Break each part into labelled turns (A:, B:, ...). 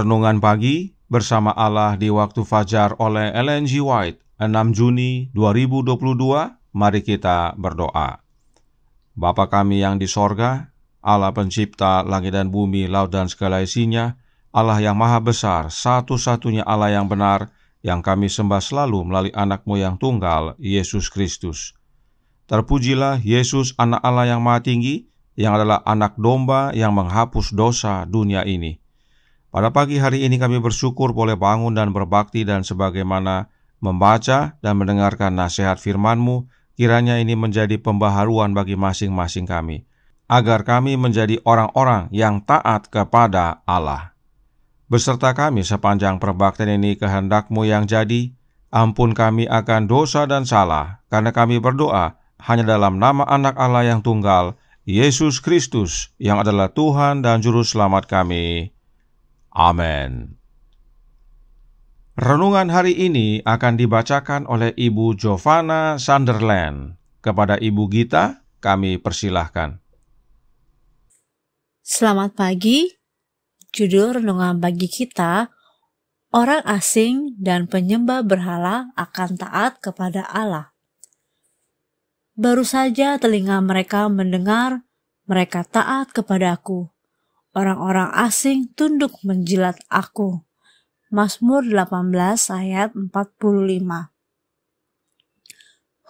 A: Renungan Pagi Bersama Allah di Waktu Fajar oleh Ellen G. White 6 Juni 2022 Mari kita berdoa Bapa kami yang di sorga Allah pencipta langit dan bumi, laut dan segala isinya Allah yang maha besar, satu-satunya Allah yang benar Yang kami sembah selalu melalui anakmu yang tunggal, Yesus Kristus Terpujilah Yesus anak Allah yang maha tinggi Yang adalah anak domba yang menghapus dosa dunia ini pada pagi hari ini kami bersyukur boleh bangun dan berbakti dan sebagaimana membaca dan mendengarkan nasihat firman-Mu, kiranya ini menjadi pembaharuan bagi masing-masing kami, agar kami menjadi orang-orang yang taat kepada Allah. Beserta kami sepanjang perbaktian ini kehendak-Mu yang jadi, ampun kami akan dosa dan salah, karena kami berdoa hanya dalam nama anak Allah yang tunggal, Yesus Kristus, yang adalah Tuhan dan Juru Selamat kami. Amin. Renungan hari ini akan dibacakan oleh Ibu Giovanna Sunderland. Kepada Ibu Gita, kami persilahkan.
B: Selamat pagi. Judul renungan bagi kita, Orang asing dan penyembah berhala akan taat kepada Allah. Baru saja telinga mereka mendengar, mereka taat kepadaku orang-orang asing tunduk menjilat aku. Mazmur 18 ayat 45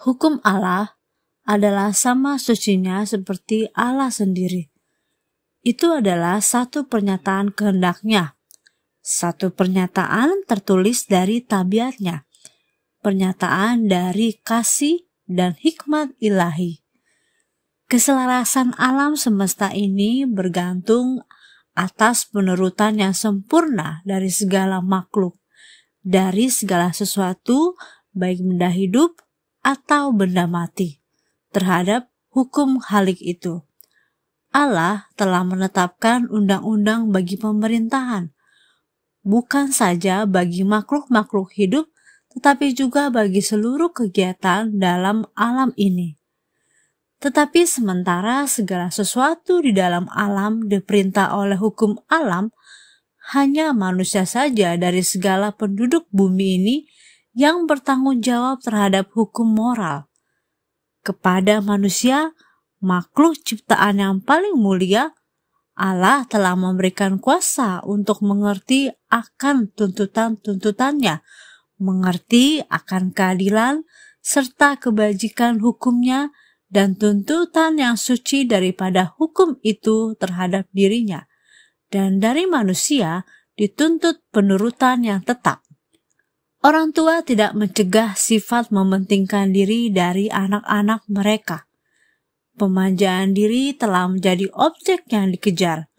B: Hukum Allah adalah sama sucinya seperti Allah sendiri. Itu adalah satu pernyataan kehendaknya, satu pernyataan tertulis dari tabiatnya, pernyataan dari kasih dan hikmat ilahi. Keselarasan alam semesta ini bergantung atas penerutan yang sempurna dari segala makhluk, dari segala sesuatu, baik benda hidup atau benda mati, terhadap hukum halik itu. Allah telah menetapkan undang-undang bagi pemerintahan, bukan saja bagi makhluk-makhluk hidup, tetapi juga bagi seluruh kegiatan dalam alam ini. Tetapi sementara segala sesuatu di dalam alam diperintah oleh hukum alam, hanya manusia saja dari segala penduduk bumi ini yang bertanggung jawab terhadap hukum moral. Kepada manusia, makhluk ciptaan yang paling mulia, Allah telah memberikan kuasa untuk mengerti akan tuntutan-tuntutannya, mengerti akan keadilan serta kebajikan hukumnya, dan tuntutan yang suci daripada hukum itu terhadap dirinya, dan dari manusia dituntut penurutan yang tetap. Orang tua tidak mencegah sifat mementingkan diri dari anak-anak mereka. Pemanjaan diri telah menjadi objek yang dikejar.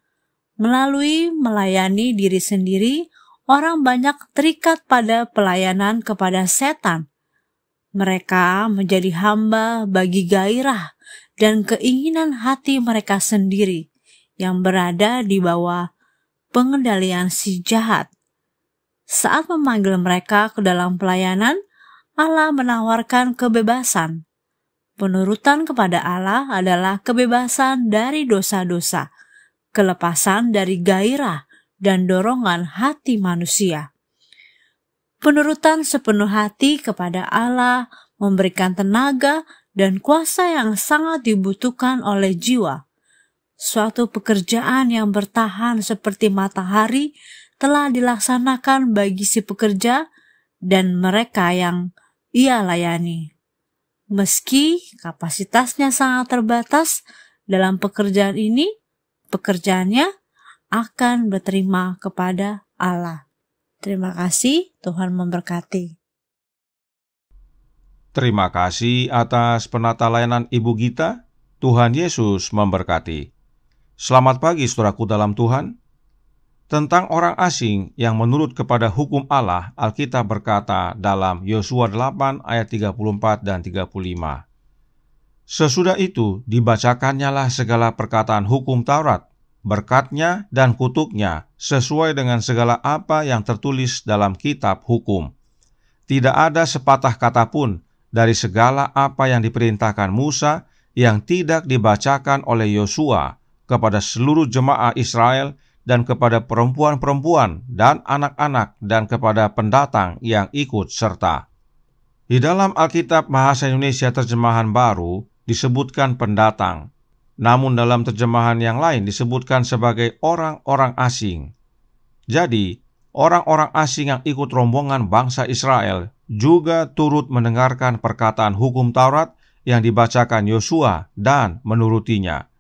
B: Melalui melayani diri sendiri, orang banyak terikat pada pelayanan kepada setan mereka menjadi hamba bagi gairah dan keinginan hati mereka sendiri yang berada di bawah pengendalian si jahat. Saat memanggil mereka ke dalam pelayanan, Allah menawarkan kebebasan. Penurutan kepada Allah adalah kebebasan dari dosa-dosa, kelepasan dari gairah dan dorongan hati manusia penurutan sepenuh hati kepada Allah memberikan tenaga dan kuasa yang sangat dibutuhkan oleh jiwa. Suatu pekerjaan yang bertahan seperti matahari telah dilaksanakan bagi si pekerja dan mereka yang ia layani. Meski kapasitasnya sangat terbatas dalam pekerjaan ini, pekerjaannya akan berterima kepada Allah. Terima kasih, Tuhan memberkati.
A: Terima kasih atas penata layanan Ibu Gita. Tuhan Yesus memberkati. Selamat pagi saudaraku dalam Tuhan. Tentang orang asing yang menurut kepada hukum Allah, Alkitab berkata dalam Yosua 8 ayat 34 dan 35. Sesudah itu dibacakannya lah segala perkataan hukum Taurat berkatnya dan kutuknya sesuai dengan segala apa yang tertulis dalam kitab hukum. Tidak ada sepatah kata pun dari segala apa yang diperintahkan Musa yang tidak dibacakan oleh Yosua kepada seluruh jemaah Israel dan kepada perempuan-perempuan dan anak-anak dan kepada pendatang yang ikut serta. Di dalam Alkitab Bahasa Indonesia Terjemahan Baru disebutkan pendatang, namun dalam terjemahan yang lain disebutkan sebagai orang-orang asing. Jadi, orang-orang asing yang ikut rombongan bangsa Israel juga turut mendengarkan perkataan hukum Taurat yang dibacakan Yosua dan menurutinya.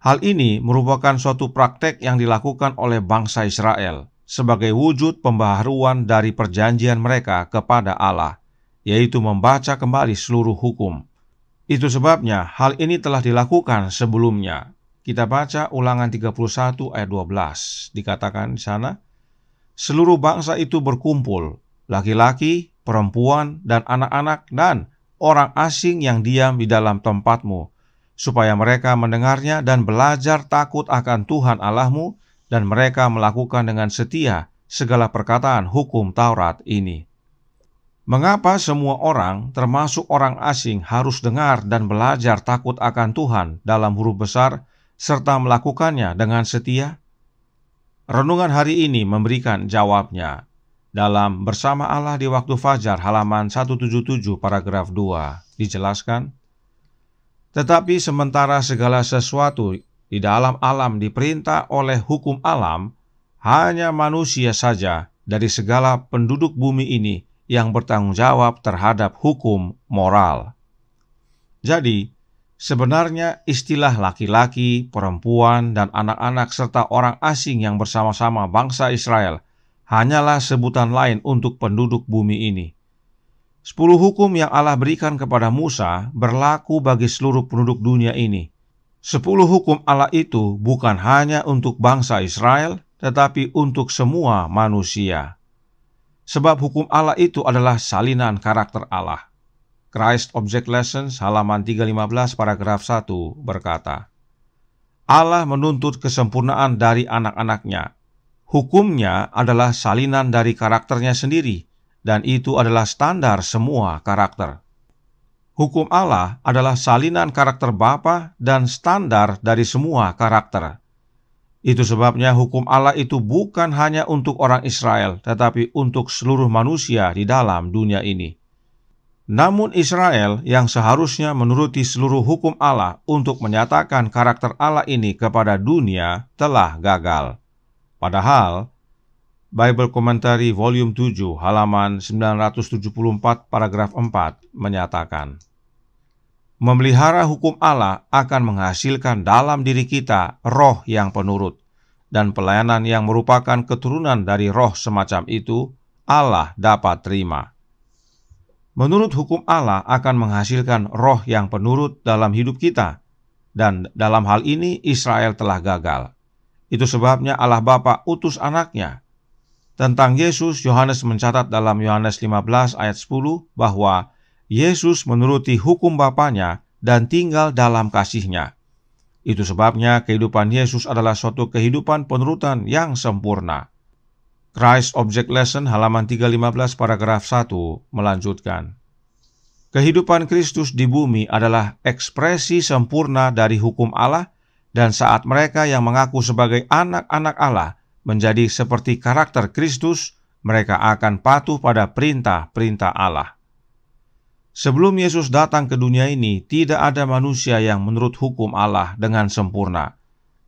A: Hal ini merupakan suatu praktek yang dilakukan oleh bangsa Israel sebagai wujud pembaharuan dari perjanjian mereka kepada Allah, yaitu membaca kembali seluruh hukum. Itu sebabnya hal ini telah dilakukan sebelumnya. Kita baca ulangan 31 ayat 12. Dikatakan di sana, seluruh bangsa itu berkumpul, laki-laki, perempuan, dan anak-anak, dan orang asing yang diam di dalam tempatmu, supaya mereka mendengarnya dan belajar takut akan Tuhan Allahmu, dan mereka melakukan dengan setia segala perkataan hukum Taurat ini. Mengapa semua orang, termasuk orang asing, harus dengar dan belajar takut akan Tuhan dalam huruf besar serta melakukannya dengan setia? Renungan hari ini memberikan jawabnya dalam Bersama Allah di Waktu Fajar halaman 177 paragraf 2 dijelaskan Tetapi sementara segala sesuatu di dalam alam diperintah oleh hukum alam hanya manusia saja dari segala penduduk bumi ini yang bertanggung jawab terhadap hukum moral. Jadi, sebenarnya istilah laki-laki, perempuan, dan anak-anak serta orang asing yang bersama-sama bangsa Israel hanyalah sebutan lain untuk penduduk bumi ini. Sepuluh hukum yang Allah berikan kepada Musa berlaku bagi seluruh penduduk dunia ini. Sepuluh hukum Allah itu bukan hanya untuk bangsa Israel, tetapi untuk semua manusia. Sebab hukum Allah itu adalah salinan karakter Allah. Christ Object Lessons halaman 315 paragraf 1 berkata, Allah menuntut kesempurnaan dari anak-anaknya. Hukumnya adalah salinan dari karakternya sendiri, dan itu adalah standar semua karakter. Hukum Allah adalah salinan karakter Bapa dan standar dari semua karakter. Itu sebabnya hukum Allah itu bukan hanya untuk orang Israel, tetapi untuk seluruh manusia di dalam dunia ini. Namun Israel yang seharusnya menuruti seluruh hukum Allah untuk menyatakan karakter Allah ini kepada dunia telah gagal. Padahal, Bible Commentary Volume 7 halaman 974 paragraf 4 menyatakan, memelihara hukum Allah akan menghasilkan dalam diri kita roh yang penurut dan pelayanan yang merupakan keturunan dari roh semacam itu Allah dapat terima. Menurut hukum Allah akan menghasilkan roh yang penurut dalam hidup kita dan dalam hal ini Israel telah gagal. Itu sebabnya Allah Bapa utus anaknya tentang Yesus, Yohanes mencatat dalam Yohanes 15 ayat 10 bahwa Yesus menuruti hukum Bapaknya dan tinggal dalam kasihnya. Itu sebabnya kehidupan Yesus adalah suatu kehidupan penurutan yang sempurna. Christ Object Lesson halaman 315 paragraf 1 melanjutkan. Kehidupan Kristus di bumi adalah ekspresi sempurna dari hukum Allah dan saat mereka yang mengaku sebagai anak-anak Allah menjadi seperti karakter Kristus, mereka akan patuh pada perintah-perintah Allah. Sebelum Yesus datang ke dunia ini, tidak ada manusia yang menurut hukum Allah dengan sempurna.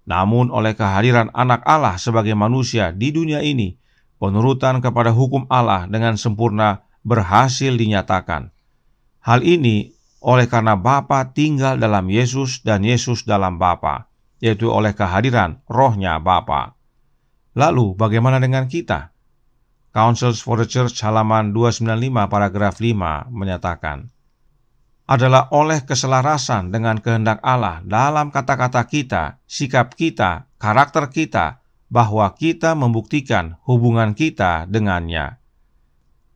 A: Namun, oleh kehadiran Anak Allah sebagai manusia di dunia ini, penurutan kepada hukum Allah dengan sempurna berhasil dinyatakan. Hal ini oleh karena Bapa tinggal dalam Yesus dan Yesus dalam Bapa, yaitu oleh kehadiran Rohnya Bapa. Lalu, bagaimana dengan kita? Councils for the Church halaman 295 paragraf 5 menyatakan, adalah oleh keselarasan dengan kehendak Allah dalam kata-kata kita, sikap kita, karakter kita, bahwa kita membuktikan hubungan kita dengannya.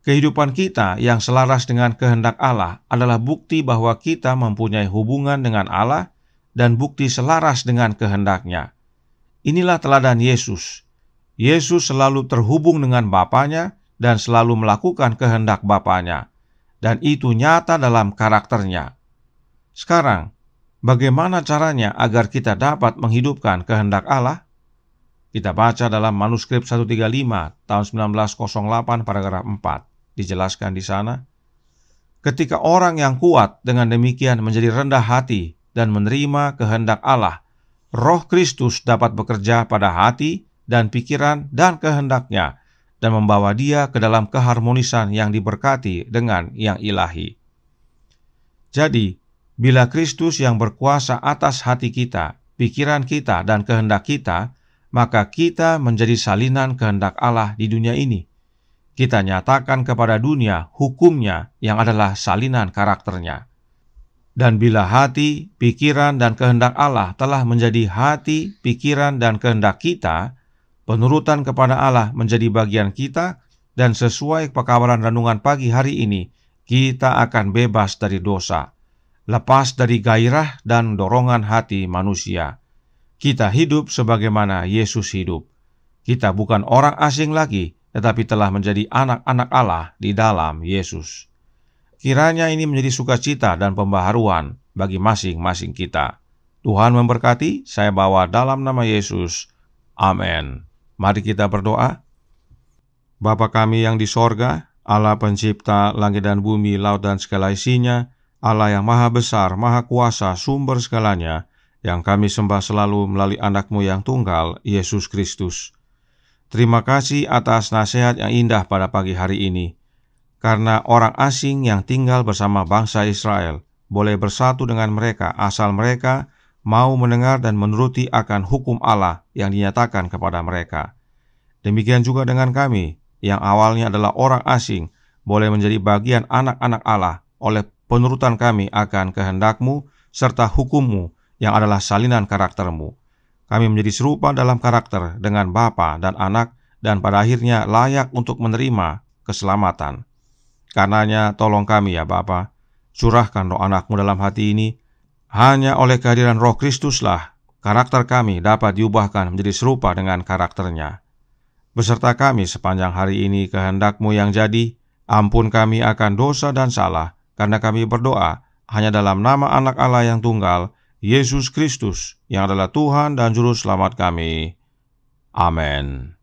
A: Kehidupan kita yang selaras dengan kehendak Allah adalah bukti bahwa kita mempunyai hubungan dengan Allah dan bukti selaras dengan kehendaknya. Inilah teladan Yesus Yesus selalu terhubung dengan Bapaknya dan selalu melakukan kehendak Bapaknya, dan itu nyata dalam karakternya. Sekarang, bagaimana caranya agar kita dapat menghidupkan kehendak Allah? Kita baca dalam manuskrip 135 tahun 1908 paragraf 4. Dijelaskan di sana, ketika orang yang kuat dengan demikian menjadi rendah hati dan menerima kehendak Allah, Roh Kristus dapat bekerja pada hati dan pikiran dan kehendaknya dan membawa dia ke dalam keharmonisan yang diberkati dengan yang ilahi. Jadi, bila Kristus yang berkuasa atas hati kita, pikiran kita, dan kehendak kita, maka kita menjadi salinan kehendak Allah di dunia ini. Kita nyatakan kepada dunia hukumnya yang adalah salinan karakternya. Dan bila hati, pikiran, dan kehendak Allah telah menjadi hati, pikiran, dan kehendak kita, Penurutan kepada Allah menjadi bagian kita dan sesuai pekabaran renungan pagi hari ini, kita akan bebas dari dosa, lepas dari gairah dan dorongan hati manusia. Kita hidup sebagaimana Yesus hidup. Kita bukan orang asing lagi, tetapi telah menjadi anak-anak Allah di dalam Yesus. Kiranya ini menjadi sukacita dan pembaharuan bagi masing-masing kita. Tuhan memberkati, saya bawa dalam nama Yesus. Amin. Mari kita berdoa. Bapa kami yang di sorga, Allah pencipta langit dan bumi, laut dan segala isinya, Allah yang maha besar, maha kuasa, sumber segalanya, yang kami sembah selalu melalui anakmu yang tunggal, Yesus Kristus. Terima kasih atas nasihat yang indah pada pagi hari ini. Karena orang asing yang tinggal bersama bangsa Israel boleh bersatu dengan mereka asal mereka mau mendengar dan menuruti akan hukum Allah yang dinyatakan kepada mereka. Demikian juga dengan kami, yang awalnya adalah orang asing, boleh menjadi bagian anak-anak Allah oleh penurutan kami akan kehendakmu serta hukummu yang adalah salinan karaktermu. Kami menjadi serupa dalam karakter dengan Bapa dan anak dan pada akhirnya layak untuk menerima keselamatan. Karenanya tolong kami ya Bapa, curahkan roh anakmu dalam hati ini, hanya oleh kehadiran roh Kristuslah karakter kami dapat diubahkan menjadi serupa dengan karakternya. Beserta kami sepanjang hari ini kehendakmu yang jadi, ampun kami akan dosa dan salah, karena kami berdoa hanya dalam nama anak Allah yang tunggal, Yesus Kristus, yang adalah Tuhan dan Juru Selamat kami. Amin.